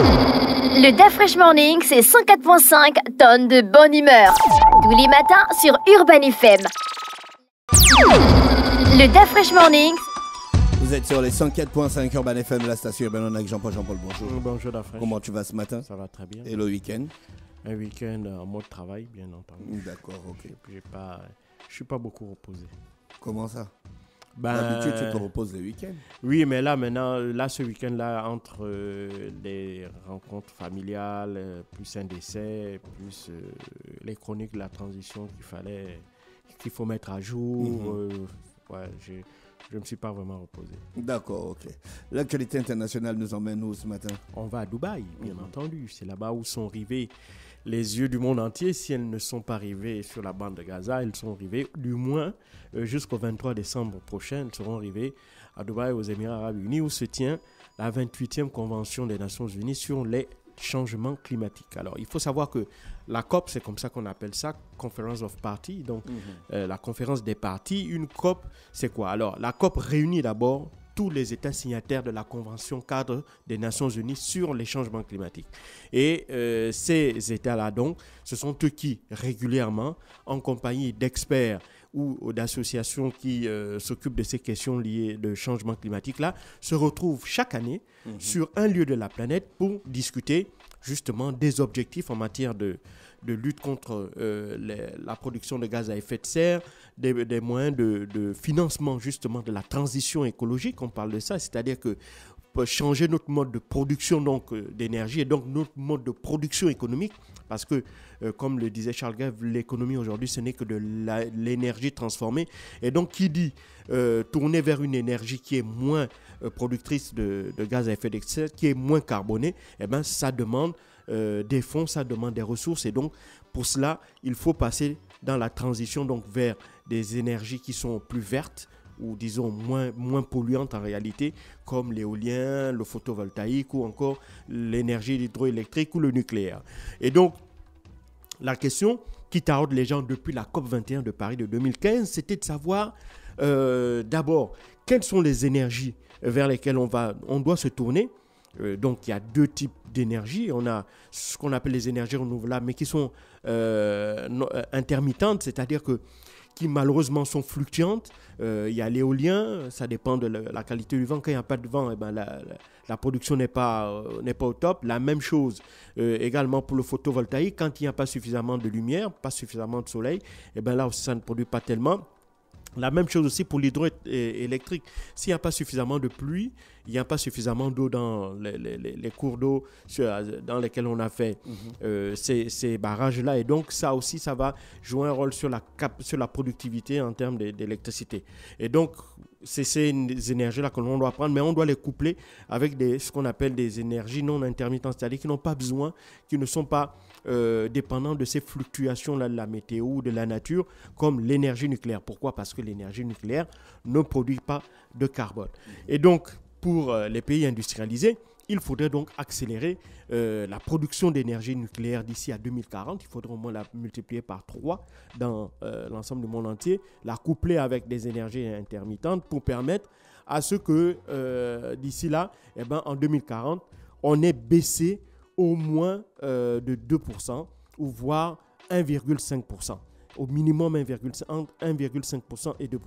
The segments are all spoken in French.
Le DAF Morning, c'est 104.5 tonnes de bonne humeur. Tous les matins sur Urban FM. Le DAF Morning. Vous êtes sur les 104.5 Urban FM, la station Urban On avec Jean-Paul Jean-Paul. Bonjour. Bonjour Dafresh. Comment tu vas ce matin Ça va très bien. Et le week-end Un week-end en mode travail, bien entendu. D'accord, ok. Je ne suis pas beaucoup reposé. Comment ça ben, D'habitude, tu te reposes le week end Oui, mais là, maintenant, là, ce week-end-là, entre euh, les rencontres familiales, euh, plus un décès, plus euh, les chroniques de la transition qu'il fallait, qu'il faut mettre à jour, mhm. ouais, je ne me suis pas vraiment reposé. D'accord, ok. L'actualité internationale nous emmène où ce matin On va à Dubaï, bien mhm. entendu. C'est là-bas où sont rivés les yeux du monde entier, si elles ne sont pas arrivées sur la bande de Gaza, elles sont arrivées du moins euh, jusqu'au 23 décembre prochain, elles seront arrivées à Dubaï, aux Émirats arabes unis, où se tient la 28e Convention des Nations unies sur les changements climatiques. Alors, il faut savoir que la COP, c'est comme ça qu'on appelle ça, Conference of Parties, donc mhm. euh, la conférence des parties. Une COP, c'est quoi Alors, la COP réunit d'abord tous les États signataires de la Convention cadre des Nations Unies sur les changements climatiques. Et euh, ces États-là, donc, ce sont eux qui, régulièrement, en compagnie d'experts ou d'associations qui euh, s'occupent de ces questions liées de changement climatique-là, se retrouvent chaque année mhm. sur un lieu de la planète pour discuter justement des objectifs en matière de, de lutte contre euh, la production de gaz à effet de serre, des, moyens de, financement justement de la transition écologique, on parle de ça, c'est-à-dire que changer notre mode de production donc euh, d'énergie et donc notre mode de production économique parce que euh, comme le disait Charles Gave l'économie aujourd'hui ce n'est que de l'énergie transformée et donc qui dit tourner vers une énergie qui est moins productrice de, gaz à effet de serre qui est moins carbonée eh bien, ça demande euh, des fonds, ça demande des ressources. Et donc, pour cela, il faut passer dans la transition donc, vers des énergies qui sont plus vertes ou disons moins, moins polluantes en réalité, comme l'éolien, le photovoltaïque ou encore l'énergie hydroélectrique ou le nucléaire. Et donc, la question qui taraude les gens depuis la COP21 de Paris de 2015, c'était de savoir euh, d'abord quelles sont les énergies vers lesquelles on, va, on doit se tourner euh, donc il y a deux types d'énergie. On a ce qu'on appelle les énergies renouvelables, mais qui sont euh, euh, intermittentes, c'est-à-dire que qui malheureusement sont fluctuantes. il y a l'éolien, ça dépend de la qualité du vent. Quand il n'y a pas de vent, eh ben la, production n'est pas, n'est pas au top. La même chose également pour le photovoltaïque. Quand il n'y a pas suffisamment de lumière, pas suffisamment de soleil, et eh ben là, ça ne produit pas tellement. La même chose aussi pour l'hydroélectrique. S'il n'y a pas suffisamment de pluie, il n'y a pas suffisamment d'eau dans les, cours d'eau dans lesquels on a fait mhm. euh, ces, barrages-là. Et donc, ça aussi, ça va jouer un rôle sur la, sur la productivité en termes d'électricité. Et donc, c'est ces énergies-là que l'on doit prendre, mais on doit les coupler avec des, ce qu'on appelle des énergies non intermittentes, c'est-à-dire qui n'ont pas besoin, qui ne sont pas euh, dépendants de ces fluctuations-là de la météo, ou de la nature, comme l'énergie nucléaire. Pourquoi Parce que l'énergie nucléaire ne produit pas de carbone. Mhm. Et donc, pour euh, les pays industrialisés, il faudrait donc accélérer euh, la production d'énergie nucléaire d'ici à 2040. Il faudrait au moins la multiplier par 3 dans euh, l'ensemble du monde entier, la coupler avec des énergies intermittentes pour permettre à ce que d'ici là, eh ben, en 2040, on ait baissé au moins de 2% ou voire 1,5%, au minimum 1,5% et 2%.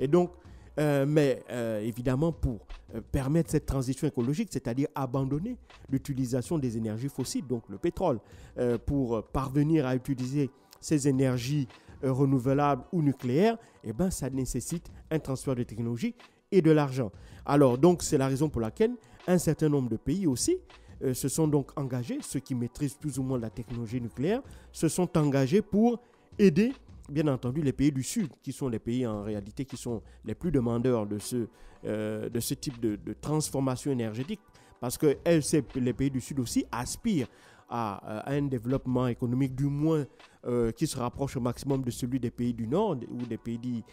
Et donc, euh, mais euh, évidemment, pour euh, permettre cette transition écologique, c'est-à-dire abandonner l'utilisation des énergies fossiles, donc le pétrole, pour parvenir à utiliser ces énergies renouvelables ou nucléaires, eh ben, ça nécessite un transfert de technologie et de l'argent. Alors, donc, c'est la raison pour laquelle un certain nombre de pays aussi se sont donc engagés, ceux qui maîtrisent plus ou moins la technologie nucléaire, se sont engagés pour aider bien entendu les pays du Sud, qui sont les pays en réalité qui sont les plus demandeurs de ce, euh, de ce type de, transformation énergétique, parce que les pays du Sud aussi aspirent à, euh, un développement économique du moins euh, qui se rapproche au maximum de celui des pays du Nord ou des pays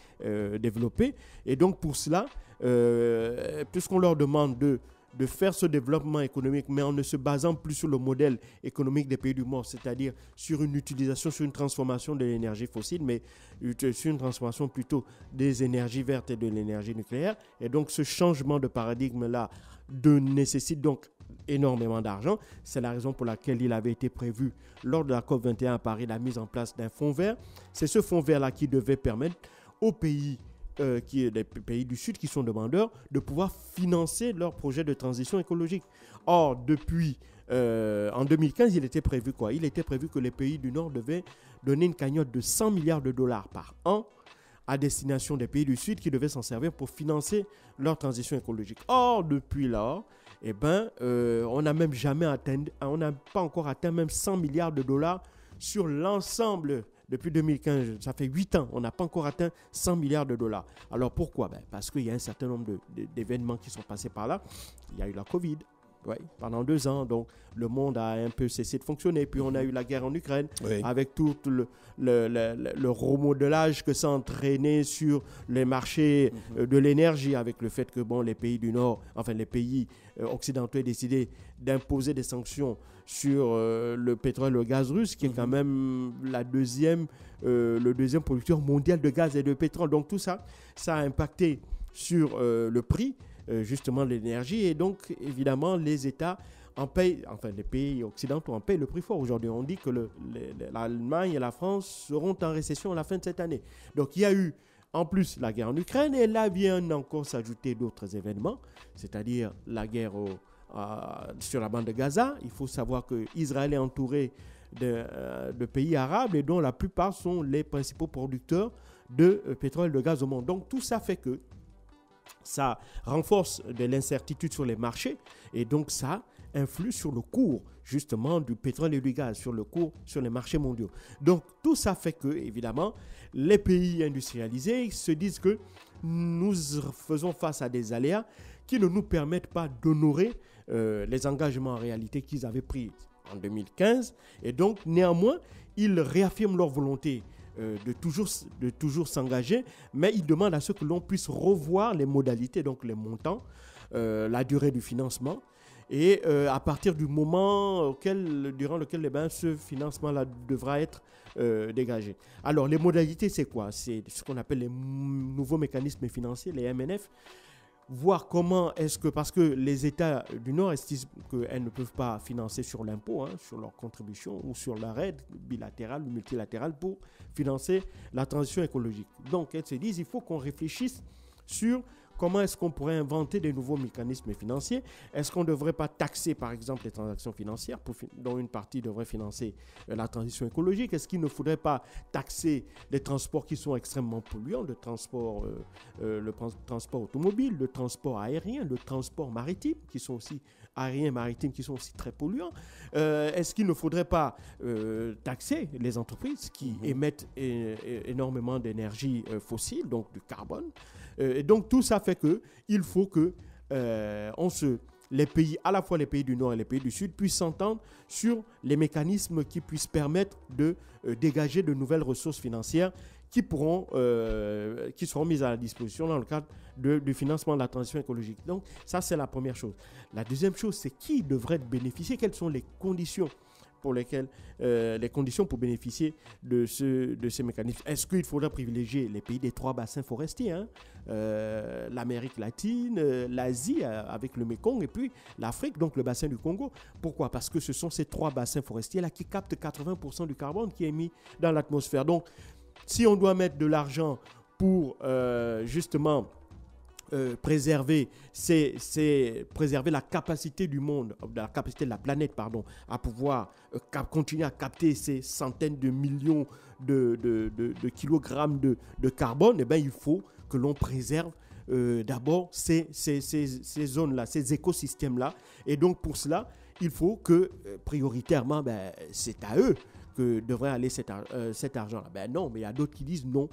développés. Et donc pour cela, tout ce qu'on leur demande de de faire ce développement économique, mais en ne se basant plus sur le modèle économique des pays du monde, c'est-à-dire sur une utilisation, sur une transformation de l'énergie fossile, mais sur une transformation plutôt des énergies vertes et de l'énergie nucléaire. Et donc ce changement de paradigme-là de, nécessite donc énormément d'argent. C'est la raison pour laquelle il avait été prévu lors de la COP 21 à Paris la mise en place d'un fonds vert. C'est ce fonds vert-là qui devait permettre aux pays des euh, qui, pays du Sud qui sont demandeurs de pouvoir financer leur projet de transition écologique. Or, depuis euh, en 2015, il était prévu quoi Il était prévu que les pays du Nord devaient donner une cagnotte de 100 milliards de dollars par an à destination des pays du Sud qui devaient s'en servir pour financer leur transition écologique. Or, depuis lors, eh ben, euh, on n'a même jamais atteint, on n'a pas encore atteint même 100 milliards de dollars sur l'ensemble depuis 2015, ça fait 8 ans, on n'a pas encore atteint 100 milliards de dollars. Alors pourquoi ben, Parce qu'il y a un certain nombre d'événements qui sont passés par là. Il y a eu la Covid, pendant deux ans. Donc, le monde a un peu cessé de fonctionner. Puis, on a eu la guerre en Ukraine, avec tout le, remodelage que ça entraînait sur les marchés mm-hmm. euh, de l'énergie, avec le fait que, bon, les pays du Nord, enfin, les pays euh, occidentaux ont décidé d'imposer des sanctions sur euh, le pétrole, et le gaz russe, qui est quand mm-hmm. même la deuxième, le deuxième producteur mondial de gaz et de pétrole. Donc, tout ça, ça a impacté sur le prix. Euh, justement l'énergie. Et donc, évidemment, les États en payent, enfin, les pays occidentaux en payent le prix fort aujourd'hui. On dit que l'Allemagne et la France seront en récession à la fin de cette année. Donc, il y a eu en plus la guerre en Ukraine et là vient encore s'ajouter d'autres événements, c'est-à-dire la guerre sur la bande de Gaza. Il faut savoir que Israël est entouré de, euh, pays arabes et dont la plupart sont les principaux producteurs de euh, pétrole et de gaz au monde. Donc tout ça fait que ça renforce de l'incertitude sur les marchés et donc ça influe sur le cours justement du pétrole et du gaz, sur le cours sur les marchés mondiaux. Donc tout ça fait que évidemment les pays industrialisés se disent que nous faisons face à des aléas qui ne nous permettent pas d'honorer euh, les engagements en réalité qu'ils avaient pris en 2015 et donc néanmoins ils réaffirment leur volonté euh, de toujours, de toujours s'engager, mais il demande à ce que l'on puisse revoir les modalités, donc les montants, euh, la durée du financement. Et euh, à partir du moment auquel, durant lequel les eh ben, ce financement-là devra être dégagé. Alors, les modalités, c'est quoi C'est ce qu'on appelle les nouveaux mécanismes financiers, les MNF voir comment est-ce que, parce que les États du Nord estiment qu'elles ne peuvent pas financer sur l'impôt, hein, sur leur contribution ou sur leur aide bilatérale ou multilatérale pour financer la transition écologique. Donc elles se disent, il faut qu'on réfléchisse sur Comment est-ce qu'on pourrait inventer des nouveaux mécanismes financiers Est-ce qu'on ne devrait pas taxer, par exemple, les transactions financières, pour, dont une partie devrait financer euh, la transition écologique Est-ce qu'il ne faudrait pas taxer les transports qui sont extrêmement polluants, le transport, euh, euh, le transport automobile, le transport aérien, le transport maritime, qui sont aussi aériens, maritimes, qui sont aussi très polluants Est-ce qu'il ne faudrait pas taxer les entreprises qui mm-hmm. émettent énormément d'énergie fossile, donc du carbone Et donc tout ça fait que il faut que euh, on se, les pays, à la fois les pays du Nord et les pays du Sud, puissent s'entendre sur les mécanismes qui puissent permettre de euh, dégager de nouvelles ressources financières qui, pourront, euh, qui seront mises à la disposition dans le cadre du financement de la transition écologique. Donc ça, c'est la première chose. La deuxième chose, c'est qui devrait bénéficier, quelles sont les conditions pour lesquelles euh, les conditions pour bénéficier de ce, de ces mécanismes. Est-ce qu'il faudra privilégier les pays des trois bassins forestiers, hein? euh, l'Amérique latine, euh, l'Asie avec le Mekong, et puis l'Afrique, donc le bassin du Congo Pourquoi Parce que ce sont ces trois bassins forestiers là qui captent 80% du carbone qui est mis dans l'atmosphère. Donc, si on doit mettre de l'argent pour justement euh, préserver, c'est préserver la capacité du monde, euh, la capacité de la planète, pardon, à pouvoir euh, continuer à capter ces centaines de millions de, de, de, de kilogrammes de, carbone, et eh ben il faut que l'on préserve d'abord ces, ces, ces, zones-là, ces écosystèmes-là. Et donc, pour cela, il faut que, prioritairement, ben, c'est à eux que devrait aller cet, cet argent-là. Ben non, mais il y a d'autres qui disent non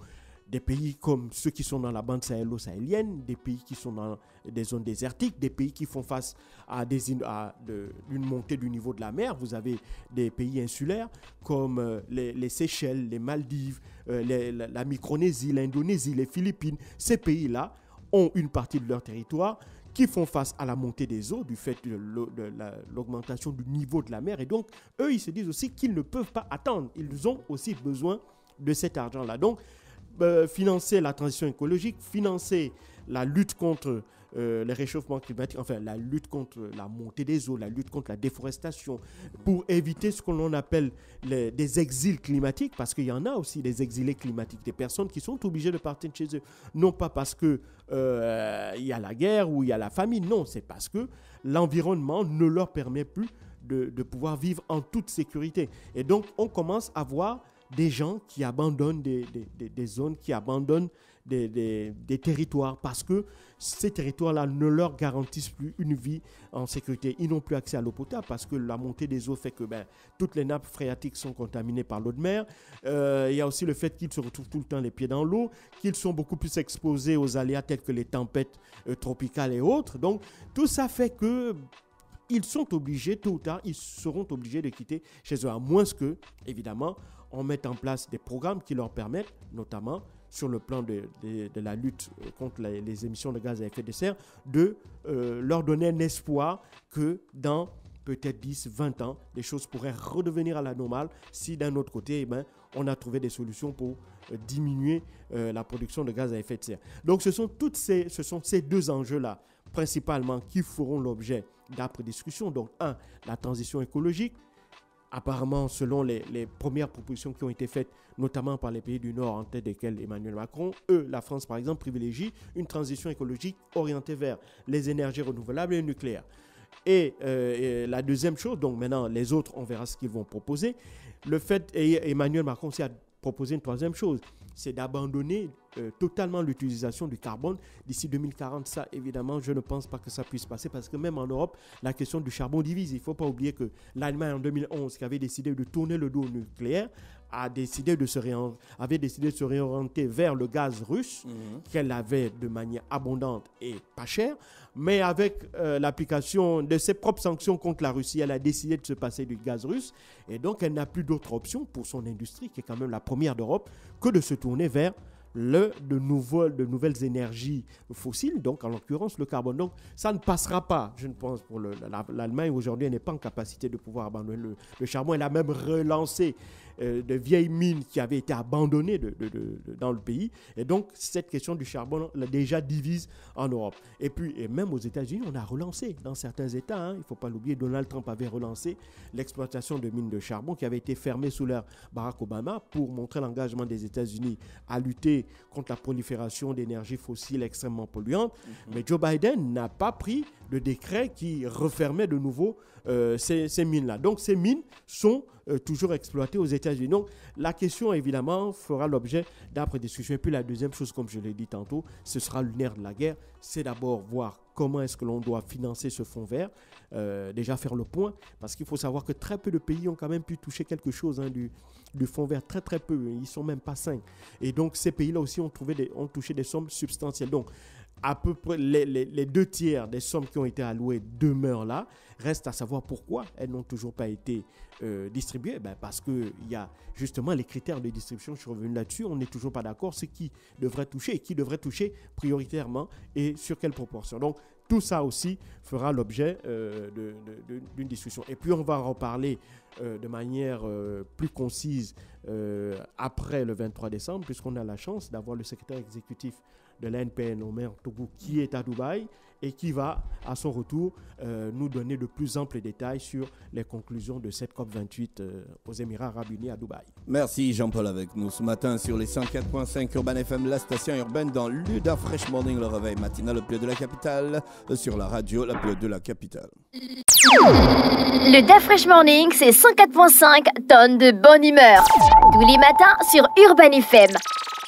des pays comme ceux qui sont dans la bande sahélo-sahélienne, des pays qui sont dans des zones désertiques, des pays qui font face à, des, une montée du niveau de la mer. Vous avez des pays insulaires comme euh, les, Seychelles, les Maldives, euh, la, la Micronésie, l'Indonésie, les Philippines. Ces pays-là ont une partie de leur territoire qui font face à la montée des eaux du fait de l'augmentation du niveau de la mer. Et donc, eux, ils se disent aussi qu'ils ne peuvent pas attendre. Ils ont aussi besoin de cet argent-là. Donc, euh, financer la transition écologique, financer la lutte contre euh, le réchauffement climatique, enfin la lutte contre la montée des eaux, la lutte contre la déforestation, pour éviter ce que l'on appelle des exils climatiques, parce qu'il y en a aussi des exilés climatiques, des personnes qui sont obligées de partir de chez eux, non pas parce que euh, il y a la guerre ou il y a la famine, non, c'est parce que l'environnement ne leur permet plus de pouvoir vivre en toute sécurité. Et donc on commence à voir des gens qui abandonnent des, des, des, zones, qui abandonnent des, territoires parce que ces territoires-là ne leur garantissent plus une vie en sécurité. Ils n'ont plus accès à l'eau potable parce que la montée des eaux fait que ben, toutes les nappes phréatiques sont contaminées par l'eau de mer. Euh, il y a aussi le fait qu'ils se retrouvent tout le temps les pieds dans l'eau, qu'ils sont beaucoup plus exposés aux aléas tels que les tempêtes euh, tropicales et autres. Donc tout ça fait que ils sont obligés, tôt ou tard, ils seront obligés de quitter chez eux, à moins que, évidemment, on met en place des programmes qui leur permettent, notamment sur le plan de, la lutte euh, contre les, émissions de gaz à effet de serre, de euh, leur donner un espoir que dans peut-être 10, 20 ans, les choses pourraient redevenir à la normale si d'un autre côté, eh ben, on a trouvé des solutions pour euh, diminuer la production de gaz à effet de serre. Donc ce sont, toutes ces, ce sont ces deux enjeux-là principalement qui feront l'objet daprès discussions. Donc un, la transition écologique, apparemment, selon les, premières propositions qui ont été faites, notamment par les pays du Nord, en tête desquels Emmanuel Macron, eux, la France par exemple, privilégie une transition écologique orientée vers les énergies renouvelables et nucléaires. Et, euh, la deuxième chose, donc maintenant, les autres, on verra ce qu'ils vont proposer. Le fait, et Emmanuel Macron s'est proposé une troisième chose, c'est d'abandonner euh, totalement l'utilisation du carbone. D'ici 2040, ça, évidemment, je ne pense pas que ça puisse passer parce que même en Europe, la question du charbon divise. Il ne faut pas oublier que l'Allemagne, en 2011, qui avait décidé de tourner le dos au nucléaire, a décidé de se avait décidé de se réorienter vers le gaz russe, mhm. qu'elle avait de manière abondante et pas chère, mais avec euh, l'application de ses propres sanctions contre la Russie, elle a décidé de se passer du gaz russe, et donc elle n'a plus d'autre option pour son industrie, qui est quand même la première d'Europe, que de se tourner vers le, de, de nouvelles énergies fossiles, donc en l'occurrence le carbone. Donc ça ne passera pas, je ne pense, pour l'Allemagne. Aujourd'hui, n'est pas en capacité de pouvoir abandonner le, le charbon. Elle a même relancé euh, de vieilles mines qui avaient été abandonnées dans le pays. Et donc, cette question du charbon l'a déjà divise en Europe. Et puis, et même aux États-Unis, on a relancé dans certains États. Hein. il ne faut pas l'oublier, Donald Trump avait relancé l'exploitation de mines de charbon qui avaient été fermées sous l'ère Barack Obama pour montrer l'engagement des États-Unis à lutter contre la prolifération d'énergies fossiles extrêmement polluantes. Mm-hmm. Mais Joe Biden n'a pas pris le décret qui refermait de nouveau euh, ces, mines-là. Donc ces mines sont euh, toujours exploitées aux États-Unis. Donc la question, évidemment, fera l'objet d'après discussion. Et puis la deuxième chose, comme je l'ai dit tantôt, ce sera le de la guerre. C'est d'abord voir comment est-ce que l'on doit financer ce fonds vert. Euh, déjà faire le point, parce qu'il faut savoir que très peu de pays ont quand même pu toucher quelque chose hein, du, du fonds vert. Très très peu, hein. ils sont même pas cinq. Et donc ces pays-là aussi ont, trouvé des, ont touché des sommes substantielles. Donc à peu près les, deux tiers des sommes qui ont été allouées demeurent là. Reste à savoir pourquoi elles n'ont toujours pas été euh, distribuées. Ben, parce qu'il y a justement les critères de distribution, je suis revenu là-dessus, on n'est toujours pas d'accord, ce qui devrait toucher et qui devrait toucher prioritairement et sur quelle proportion. Donc tout ça aussi fera l'objet euh, d'une discussion. Et puis on va en reparler euh, de manière plus concise après le 23 décembre, puisqu'on a la chance d'avoir le secrétaire exécutif de au Omer Tobou qui est à Dubaï et qui va, à son retour, euh, nous donner de plus amples détails sur les conclusions de cette COP28 euh, aux Émirats Arabes Unis à Dubaï. Merci Jean-Paul avec nous ce matin sur les 104.5 Urban FM, la station urbaine dans l'UDA Fresh Morning, le réveil matinal, le plus de la capitale, euh, sur la radio, la plus de la capitale. Le Fresh Morning, c'est 104.5 tonnes de bonne humeur. Tous les matins sur Urban FM.